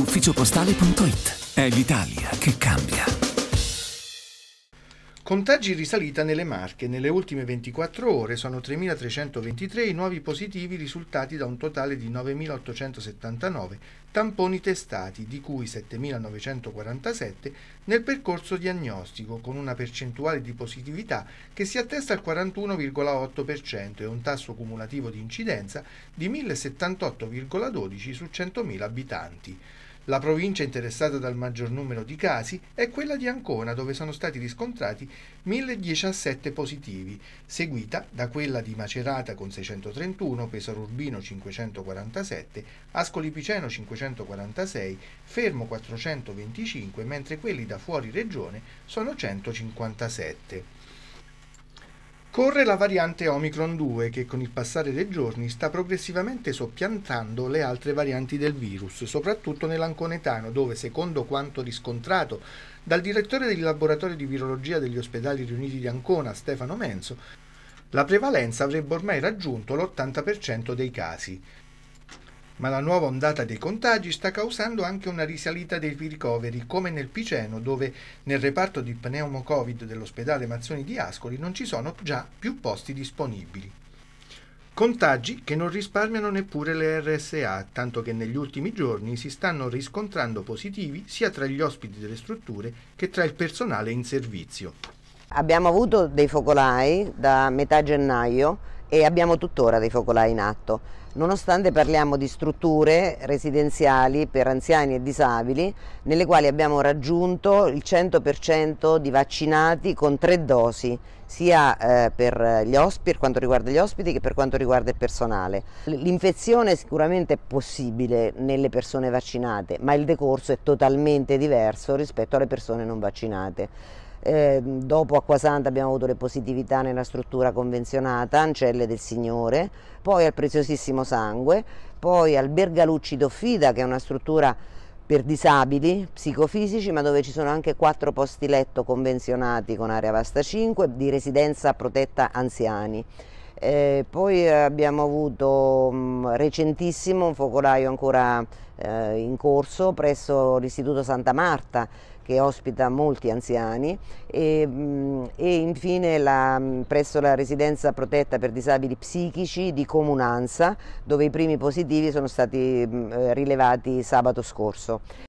ufficiopostale.it. È l'Italia che cambia. Contagi risalita nelle Marche. Nelle ultime 24 ore sono 3.323 i nuovi positivi risultati da un totale di 9.879 tamponi testati, di cui 7.947 nel percorso diagnostico, con una percentuale di positività che si attesta al 41,8% e un tasso cumulativo di incidenza di 1.078,12 su 100.000 abitanti. La provincia interessata dal maggior numero di casi è quella di Ancona, dove sono stati riscontrati 1017 positivi, seguita da quella di Macerata con 631, Pesaro Urbino 547, Ascoli Piceno 546, Fermo 425, mentre quelli da fuori regione sono 157. Corre la variante Omicron 2 che con il passare dei giorni sta progressivamente soppiantando le altre varianti del virus, soprattutto nell'anconetano dove, secondo quanto riscontrato dal direttore del laboratorio di virologia degli ospedali riuniti di Ancona, Stefano Menzo, la prevalenza avrebbe ormai raggiunto l'80% dei casi ma la nuova ondata dei contagi sta causando anche una risalita dei ricoveri, come nel Piceno, dove nel reparto di pneumocovid dell'ospedale Mazzoni di Ascoli non ci sono già più posti disponibili. Contagi che non risparmiano neppure le RSA, tanto che negli ultimi giorni si stanno riscontrando positivi sia tra gli ospiti delle strutture che tra il personale in servizio. Abbiamo avuto dei focolai da metà gennaio e abbiamo tuttora dei focolai in atto. Nonostante parliamo di strutture residenziali per anziani e disabili, nelle quali abbiamo raggiunto il 100% di vaccinati con tre dosi, sia eh, per, ospiti, per quanto riguarda gli ospiti che per quanto riguarda il personale. L'infezione sicuramente è possibile nelle persone vaccinate, ma il decorso è totalmente diverso rispetto alle persone non vaccinate. Eh, dopo Santa abbiamo avuto le positività nella struttura convenzionata, Ancelle del Signore, poi al Preziosissimo Sangue, poi al Bergalucci Doffida che è una struttura per disabili psicofisici ma dove ci sono anche quattro posti letto convenzionati con area vasta 5 di residenza protetta anziani. Eh, poi abbiamo avuto mh, mm, recentissimo un focolaio ancora eh, in corso presso l'Istituto Santa Marta che ospita molti anziani e, mh, mm, e infine la, mh, mm, presso la residenza protetta per disabili psichici di Comunanza dove i primi positivi sono stati eh, rilevati sabato scorso.